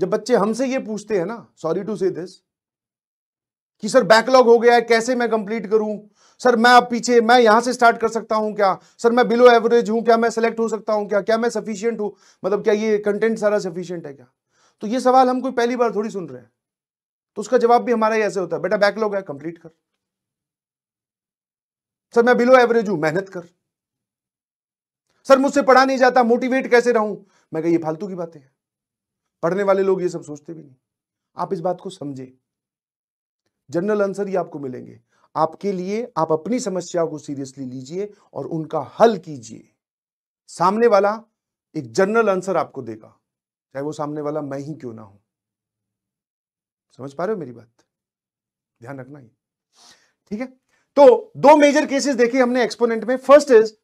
जब बच्चे हमसे ये पूछते हैं ना सॉरी टू से दिस कि सर बैकलॉग हो गया है कैसे मैं कंप्लीट करूं सर मैं अब पीछे मैं यहां से स्टार्ट कर सकता हूं क्या सर मैं बिलो एवरेज हूं क्या मैं सेलेक्ट हो सकता हूं क्या क्या मैं सफिशियंट हूं मतलब क्या ये कंटेंट सारा सफिशियंट है क्या तो ये सवाल हम कोई पहली बार थोड़ी सुन रहे हैं तो उसका जवाब भी हमारा ही ऐसे होता है बेटा बैकलॉग है कंप्लीट कर सर मैं बिलो एवरेज हूं मेहनत कर सर मुझसे पढ़ा नहीं जाता मोटिवेट कैसे रहूं मैं कह ये फालतू की बातें हैं पढ़ने वाले लोग ये सब सोचते भी नहीं आप इस बात को समझे जनरल आंसर ही आपको मिलेंगे आपके लिए आप अपनी समस्याओं को सीरियसली लीजिए और उनका हल कीजिए सामने वाला एक जनरल आंसर आपको देगा चाहे वो सामने वाला मैं ही क्यों ना हूं समझ पा रहे हो मेरी बात ध्यान रखना ही ठीक है तो दो मेजर केसेस देखे हमने एक्सपोनेंट में फर्स्ट इज